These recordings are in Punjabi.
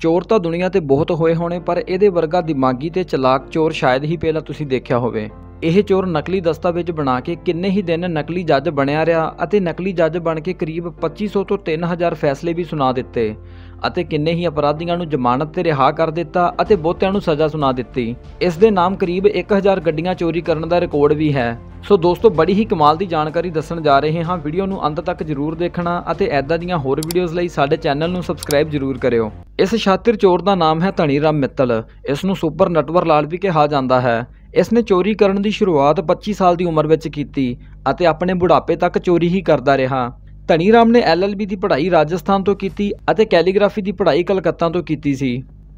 ਚੋਰ ਤਾਂ ਦੁਨੀਆ ਤੇ ਬਹੁਤ ਹੋਏ ਹੋਣੇ ਪਰ ਇਹਦੇ ਵਰਗਾ ਦਿਮਾਗੀ ਤੇ ਚਲਾਕ ਚੋਰ ਸ਼ਾਇਦ ਹੀ ਪਹਿਲਾਂ ਤੁਸੀਂ ਦੇਖਿਆ ਹੋਵੇ ਇਹ ਚੋਰ ਨਕਲੀ ਦਸਤਾਵੇਜ਼ ਬਣਾ ਕੇ ਕਿੰਨੇ ਹੀ ਦਿਨ ਨਕਲੀ ਜੱਜ ਬਣਿਆ ਰਿਹਾ ਅਤੇ ਨਕਲੀ ਜੱਜ ਬਣ ਕੇ ਕਰੀਬ 2500 ਤੋਂ 3000 ਫੈਸਲੇ ਵੀ ਸੁਣਾ ਦਿੱਤੇ ਅਤੇ ਕਿੰਨੇ ਹੀ ਅਪਰਾਧੀਆਂ ਨੂੰ ਜ਼ਮਾਨਤ ਤੇ ਰਿਹਾ ਕਰ ਦਿੱਤਾ ਅਤੇ ਬਹੁਤਿਆਂ ਨੂੰ ਸਜ਼ਾ ਸੁਣਾ ਦਿੱਤੀ ਇਸ ਦੇ ਨਾਮ ਕਰੀਬ 1000 ਗੱਡੀਆਂ ਚੋਰੀ ਕਰਨ ਦਾ ਰਿਕਾਰਡ ਵੀ ਹੈ ਸੋ ਦੋਸਤੋ ਬੜੀ ਹੀ ਕਮਾਲ ਦੀ ਜਾਣਕਾਰੀ ਦੱਸਣ ਜਾ ਰਹੇ ਹਾਂ ਵੀਡੀਓ ਨੂੰ ਅੰਤ ਤੱਕ ਜ਼ਰੂਰ ਦੇਖਣਾ ਅਤੇ ਐਦਾਂ ਦੀਆਂ ਹੋਰ ਵੀਡੀਓਜ਼ ਲਈ ਸਾਡੇ ਚੈਨਲ ਨੂੰ ਸਬਸਕ੍ਰਾਈਬ ਜ਼ਰੂਰ ਕਰਿਓ ਇਸ ਸ਼ਾਤਿਰ ਚੋਰ ਦਾ ਨਾਮ ਹੈ ਧਣੀ ਰਾਮ ਮਿੱਤਲ ਇਸ ਨੂੰ ਸੁਪਰ ਨਟਵਰ ਲਾਲ ਵੀ ਕਿਹਾ ਜਾਂਦਾ ਹੈ ਇਸ ਨੇ ਚੋਰੀ ਕਰਨ ਦੀ ਸ਼ੁਰੂਆਤ 25 ਸਾਲ ਦੀ ਉਮਰ ਵਿੱਚ ਕੀਤੀ ਅਤੇ ਆਪਣੇ ਬੁਢਾਪੇ ਤੱਕ ਚੋਰੀ ਹੀ ਕਰਦਾ ਰਿਹਾ ਧਨੀ ਰਾਮ ਨੇ ਐਲਐਲਬੀ ਦੀ ਪੜ੍ਹਾਈ ਰਾਜਸਥਾਨ ਤੋਂ ਕੀਤੀ ਅਤੇ ਕੈਲੀਗ੍ਰਾਫੀ ਦੀ ਪੜ੍ਹਾਈ ਕਲਕੱਤਾ ਤੋਂ ਕੀਤੀ ਸੀ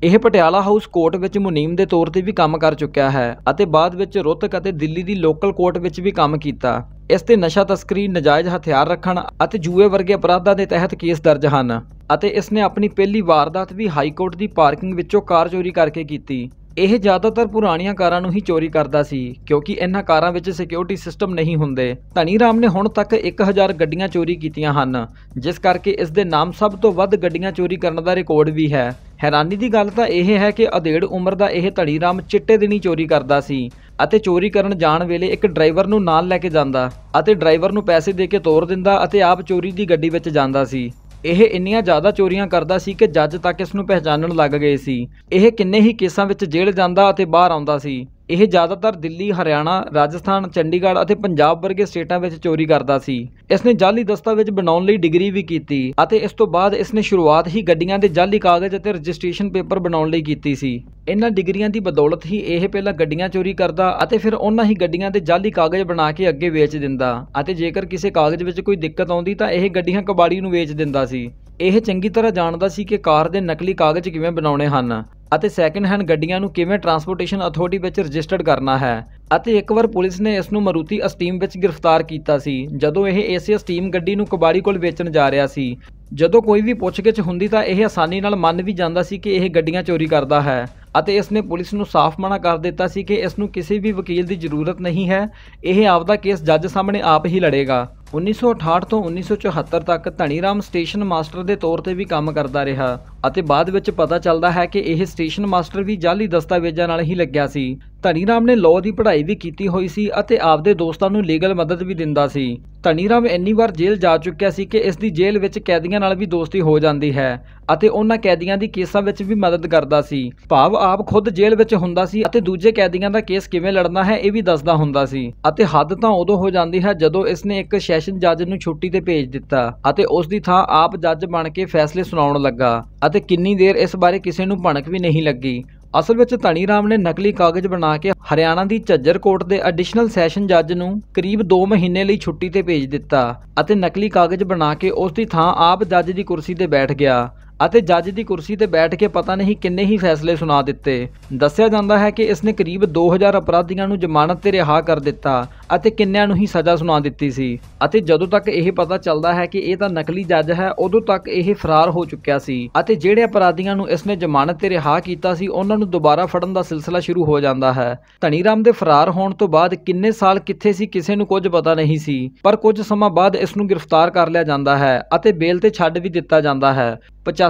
ਇਹ ਪਟਿਆਲਾ ਹਾਊਸ ਕੋਰਟ ਵਿੱਚ ਮੁਨੀਮ ਦੇ ਤੌਰ ਤੇ ਵੀ ਕੰਮ ਕਰ ਚੁੱਕਿਆ ਹੈ ਅਤੇ ਬਾਅਦ ਵਿੱਚ ਰੋਹਤਕ ਅਤੇ ਦਿੱਲੀ ਦੀ ਲੋਕਲ ਕੋਰਟ ਵਿੱਚ ਵੀ ਕੰਮ ਕੀਤਾ ਇਸ ਤੇ ਨਸ਼ਾ ਤਸਕਰੀ ਨਜਾਇਜ਼ ਹਥਿਆਰ ਰੱਖਣ ਅਤੇ ਜੂਏ ਵਰਗੇ ਅਪਰਾਧਾਂ ਦੇ ਤਹਿਤ ਕੇਸ ਦਰਜ ਹਨ ਅਤੇ ਇਸ ਨੇ ਆਪਣੀ ਪਹਿਲੀ ਵਾਰਦਾਤ ਵੀ ਹਾਈ ਕੋਰਟ ਦੀ ਪਾਰਕਿੰਗ ਵਿੱਚੋਂ ਕਾਰ ਚੋਰੀ ਕਰਕੇ ਕੀਤੀ ਇਹ ਜ਼ਿਆਦਾਤਰ ਪੁਰਾਣੀਆਂ ਕਾਰਾਂ ਨੂੰ ਹੀ ਚੋਰੀ ਕਰਦਾ ਸੀ ਕਿਉਂਕਿ ਇਹਨਾਂ ਕਾਰਾਂ ਵਿੱਚ ਸਿਕਿਉਰਿਟੀ ਸਿਸਟਮ ਨਹੀਂ ਹੁੰਦੇ ਧਨੀ ਰਾਮ ਨੇ ਹੁਣ ਤੱਕ 1000 ਗੱਡੀਆਂ ਚੋਰੀ ਕੀਤੀਆਂ ਹਨ ਜਿਸ ਕਰਕੇ ਇਸ ਦੇ ਨਾਮ ਸਭ ਤੋਂ ਵੱਧ ਗੱਡੀਆਂ ਚੋਰੀ ਕਰਨ ਦਾ ਰਿਕਾਰਡ ਵੀ ਹੈ ਹੈਰਾਨੀ ਦੀ ਗੱਲ ਤਾਂ ਇਹ ਹੈ ਕਿ ਅਧੇੜ ਉਮਰ ਦਾ ਇਹ ਧੜੀ ਰਾਮ ਚਿੱਟੇ ਦਿਨੀ ਚੋਰੀ ਕਰਦਾ ਸੀ ਅਤੇ ਚੋਰੀ ਕਰਨ ਜਾਣ ਵੇਲੇ ਇੱਕ ਡਰਾਈਵਰ ਨੂੰ ਨਾਲ ਲੈ ਕੇ ਜਾਂਦਾ ਅਤੇ ਡਰਾਈਵਰ ਨੂੰ ਪੈਸੇ ਦੇ ਕੇ ਤੋਰ ਦਿੰਦਾ ਅਤੇ ਆਪ ਚੋਰੀ ਦੀ ਗੱਡੀ ਵਿੱਚ ਜਾਂਦਾ ਸੀ ਇਹ ਇੰਨੀਆਂ ਜ਼ਿਆਦਾ ਚੋਰੀਆਂ ਕਰਦਾ ਸੀ ਕਿ ਜੱਜ ਤੱਕ ਇਸ ਨੂੰ ਪਹਿਚਾਨਣ ਲੱਗ ਗਏ ਸੀ ਇਹ ਕਿੰਨੇ ਹੀ ਕੇਸਾਂ ਵਿੱਚ ਜੇਲ੍ਹ ਜਾਂਦਾ ਅਤੇ ਬਾਹਰ ਆਉਂਦਾ ਸੀ ਇਹ ਜ਼ਿਆਦਾਤਰ ਦਿੱਲੀ ਹਰਿਆਣਾ ਰਾਜਸਥਾਨ ਚੰਡੀਗੜ੍ਹ ਅਤੇ ਪੰਜਾਬ ਵਰਗੇ ਸਟੇਟਾਂ ਵਿੱਚ ਚੋਰੀ ਕਰਦਾ ਸੀ ਇਸ ਨੇ ਜਾਲੀ ਦਸਤਾਵੇਜ਼ ਬਣਾਉਣ ਲਈ ਡਿਗਰੀ ਵੀ ਕੀਤੀ ਅਤੇ ਇਸ ਤੋਂ ਬਾਅਦ ਇਸ ਨੇ ਸ਼ੁਰੂਆਤ ਹੀ ਗੱਡੀਆਂ ਦੇ ਜਾਲੀ ਕਾਗਜ਼ ਅਤੇ ਰਜਿਸਟ੍ਰੇਸ਼ਨ ਪੇਪਰ ਬਣਾਉਣ ਲਈ ਕੀਤੀ ਸੀ ਇਹਨਾਂ ਡਿਗਰੀਆਂ ਦੀ ਬਦੌਲਤ ਹੀ ਇਹ ਪਹਿਲਾਂ ਗੱਡੀਆਂ ਚੋਰੀ ਕਰਦਾ ਅਤੇ ਫਿਰ ਉਹਨਾਂ ਹੀ ਗੱਡੀਆਂ ਦੇ ਜਾਲੀ ਕਾਗਜ਼ ਬਣਾ ਕੇ ਅੱਗੇ ਵੇਚ ਦਿੰਦਾ ਅਤੇ ਜੇਕਰ ਕਿਸੇ ਕਾਗਜ਼ ਵਿੱਚ ਕੋਈ ਦਿੱਕਤ ਆਉਂਦੀ ਤਾਂ ਇਹ ਗੱਡੀਆਂ ਕਬਾੜੀ ਨੂੰ ਵੇਚ ਦਿੰਦਾ ਸੀ ਇਹ ਚੰਗੀ ਤਰ੍ਹਾਂ ਜਾਣਦਾ ਸੀ ਕਿ ਕਾਰ ਦੇ ਨਕਲੀ ਕਾਗਜ਼ ਕਿਵੇਂ ਬਣਾਉਣੇ ਹਨ ਅਤੇ ਸੈਕੰਡ ਹੈਂਡ ਗੱਡੀਆਂ ਨੂੰ ਕਿਵੇਂ ਟਰਾਂਸਪੋਰਟੇਸ਼ਨ ਅਥਾਰਟੀ ਵਿੱਚ ਰਜਿਸਟਰਡ ਕਰਨਾ ਹੈ ਅਤੇ ਇੱਕ ਵਾਰ ਪੁਲਿਸ ਨੇ ਇਸ ਨੂੰ ਮਰੂਤੀ ਅਸਟੀਮ ਵਿੱਚ ਗ੍ਰਿਫਤਾਰ ਕੀਤਾ ਸੀ ਜਦੋਂ ਇਹ ਏਸੀ ਅਸਟੀਮ ਗੱਡੀ ਨੂੰ ਕਬਾੜੀ ਕੋਲ ਵੇਚਣ ਜਾ ਰਿਹਾ ਸੀ ਜਦੋਂ ਕੋਈ ਵੀ ਪੁੱਛਗਿੱਛ ਹੁੰਦੀ ਤਾਂ ਇਹ ਆਸਾਨੀ ਨਾਲ ਮੰਨ ਵੀ ਜਾਂਦਾ ਸੀ ਕਿ ਇਹ ਗੱਡੀਆਂ ਚੋਰੀ ਕਰਦਾ ਹੈ ਅਤੇ ਇਸ ਨੇ ਪੁਲਿਸ ਨੂੰ ਸਾਫ਼ ਮਨਾ ਕਰ ਦਿੱਤਾ ਸੀ ਕਿ ਇਸ ਨੂੰ ਕਿਸੇ ਵੀ ਵਕੀਲ ਦੀ ਜ਼ਰੂਰਤ ਨਹੀਂ ਹੈ ਇਹ ਆਪਦਾ ਕੇਸ ਜੱਜ ਸਾਹਮਣੇ ਆਪ ਹੀ ਲੜੇਗਾ 1968 ਤੋਂ 1974 ਤੱਕ ਧਨੀਰਾਮ ਸਟੇਸ਼ਨ ਮਾਸਟਰ ਦੇ ਤੌਰ ਤੇ ਵੀ ਕੰਮ ਕਰਦਾ ਰਿਹਾ ਅਤੇ ਬਾਅਦ ਵਿੱਚ ਪਤਾ ਚੱਲਦਾ ਹੈ ਕਿ ਇਹ ਸਟੇਸ਼ਨ ਮਾਸਟਰ ਵੀ ਜਾਲੀ ਦਸਤਾਵੇਜ਼ਾਂ ਨਾਲ ਹੀ ਲੱਗਿਆ ਸੀ ਧਨੀਰਾਮ ਨੇ ਲਾਅ ਦੀ ਪੜ੍ਹਾਈ ਵੀ ਕੀਤੀ ਹੋਈ ਸੀ ਅਤੇ ਆਪਦੇ ਦੋਸਤਾਂ ਨੂੰ ਲੀਗਲ ਮਦਦ ਵੀ ਦਿੰਦਾ ਸੀ ਧਨੀਰਾਮ ਇੰਨੀ ਵਾਰ ਜੇਲ੍ਹ ਜਾ ਚੁੱਕਿਆ ਸੀ ਕਿ ਇਸ ਦੀ ਜੇਲ੍ਹ ਵਿੱਚ ਕੈਦੀਆਂ ਨਾਲ ਵੀ ਦੋਸਤੀ ਹੋ ਜਾਂਦੀ ਹੈ ਅਤੇ ਉਹਨਾਂ ਕੈਦੀਆਂ ਦੀ ਕੇਸਾਂ ਵਿੱਚ ਵੀ ਮਦਦ ਕਰਦਾ ਸੀ ਭਾਵ ਆਪ ਖੁਦ ਜੇਲ੍ਹ ਵਿੱਚ ਹੁੰਦਾ ਸੀ ਅਤੇ ਦੂਜੇ ਕੈਦੀਆਂ ਦਾ ਕੇਸ ਕਿਵੇਂ ਲੜਨਾ ਹੈ ਇਹ ਵੀ ਦੱਸਦਾ ਹੁੰਦਾ ਸੀ ਅਤੇ ਹੱਦ ਤਾਂ ਉਦੋਂ ਹੋ ਜਾਂਦੀ ਹੈ ਜਦੋਂ ਇਸ ਨੇ ਇੱਕ ਸੈਸ਼ਨ ਜੱਜ ਨੂੰ ਛੁੱਟੀ ਤੇ ਭੇਜ ਦਿੱਤਾ ਅਤੇ ਉਸ ਦੀ ਥਾਂ ਆਪ ਜੱਜ ਬਣ ਕੇ ਫੈਸਲੇ ਸੁਣਾਉਣ ਲੱਗਾ ਅਤੇ ਕਿੰਨੀ ਦੇਰ ਇਸ ਬਾਰੇ ਕਿਸੇ ਨੂੰ ਭਣਕ ਵੀ ਨਹੀਂ ਲੱਗੀ ਅਸਲ ਵਿੱਚ ਧਨੀ ਰਾਮ ਨੇ ਨਕਲੀ ਕਾਗਜ਼ ਬਣਾ ਕੇ ਹਰਿਆਣਾ ਦੀ ਝੱਜਰ ਕੋਰਟ ਦੇ ਐਡੀਸ਼ਨਲ ਸੈਸ਼ਨ ਜੱਜ ਨੂੰ ਕਰੀਬ 2 ਮਹੀਨੇ ਲਈ ਛੁੱਟੀ ਤੇ ਭੇਜ ਦਿੱਤਾ ਅਤੇ ਨਕਲੀ ਕਾਗਜ਼ ਬਣਾ ਕੇ ਉਸ ਦੀ ਥਾਂ ਆਪ ਜੱਜ ਦੀ ਕੁਰਸੀ ਤੇ ਬੈਠ ਗਿਆ ਅਤੇ ਜੱਜ ਦੀ ਕੁਰਸੀ ਤੇ ਬੈਠ ਕੇ ਪਤਾ ਨਹੀਂ ਕਿੰਨੇ ਹੀ ਫੈਸਲੇ ਸੁਣਾ ਦਿੱਤੇ ਦੱਸਿਆ ਜਾਂਦਾ ਹੈ ਕਿ ਇਸਨੇ ਕਰੀਬ 2000 ਅਪਰਾਧੀਆਂ ਨੂੰ ਜ਼ਮਾਨਤ ਤੇ ਰਿਹਾ ਕਰ ਦਿੱਤਾ ਅਤੇ ਕਿੰਨਿਆਂ ਨੂੰ ਹੀ ਸਜ਼ਾ ਸੁਣਾ ਦਿੱਤੀ ਸੀ ਅਤੇ ਜਦੋਂ ਤੱਕ ਇਹ ਪਤਾ ਚੱਲਦਾ ਹੈ ਕਿ ਇਹ ਤਾਂ ਨਕਲੀ ਜੱਜ ਹੈ ਉਦੋਂ ਤੱਕ ਇਹ ਫਰਾਰ ਹੋ ਚੁੱਕਿਆ ਸੀ ਅਤੇ ਜਿਹੜੇ ਅਪਰਾਧੀਆਂ ਨੂੰ ਇਸਨੇ ਜ਼ਮਾਨਤ ਤੇ ਰਿਹਾ ਕੀਤਾ ਸੀ ਉਹਨਾਂ ਨੂੰ ਦੁਬਾਰਾ ਫੜਨ ਦਾ ਸਿਲਸਿਲਾ ਸ਼ੁਰੂ ਹੋ ਜਾਂਦਾ ਹੈ ਧਨੀਰਾਮ ਦੇ ਫਰਾਰ ਹੋਣ ਤੋਂ ਬਾਅਦ ਕਿੰਨੇ ਸਾਲ ਕਿੱਥੇ ਸੀ ਕਿਸੇ ਨੂੰ ਕੁਝ ਪਤਾ ਨਹੀਂ ਸੀ ਪਰ ਕੁਝ ਸਮਾਂ ਬਾਅਦ ਇਸ ਨੂੰ ਗ੍ਰਿਫਤਾਰ ਕਰ ਲਿਆ ਜਾਂਦਾ ਹੈ ਅਤੇ ਬੇਲ ਤੇ ਛੱਡ ਵੀ ਦਿੱਤਾ ਜਾਂਦਾ ਹੈ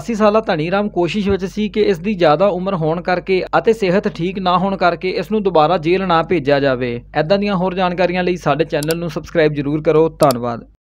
88 ਸਾਲਾ ਧਨੀਰਾਮ ਕੋਸ਼ਿਸ਼ ਵਿੱਚ ਸੀ ਕਿ ਇਸ ਦੀ ਜ਼ਿਆਦਾ ਉਮਰ ਹੋਣ ਕਰਕੇ ਅਤੇ ਸਿਹਤ ਠੀਕ ਨਾ ਹੋਣ ਕਰਕੇ ਇਸ ਨੂੰ ਦੁਬਾਰਾ ਜੇਲ੍ਹ ਨਾ ਭੇਜਿਆ ਜਾਵੇ ਐਦਾਂ ਦੀਆਂ ਹੋਰ ਜਾਣਕਾਰੀਆਂ ਲਈ ਸਾਡੇ ਚੈਨਲ ਨੂੰ ਸਬਸਕ੍ਰਾਈਬ ਜ਼ਰੂਰ ਕਰੋ ਧੰਨਵਾਦ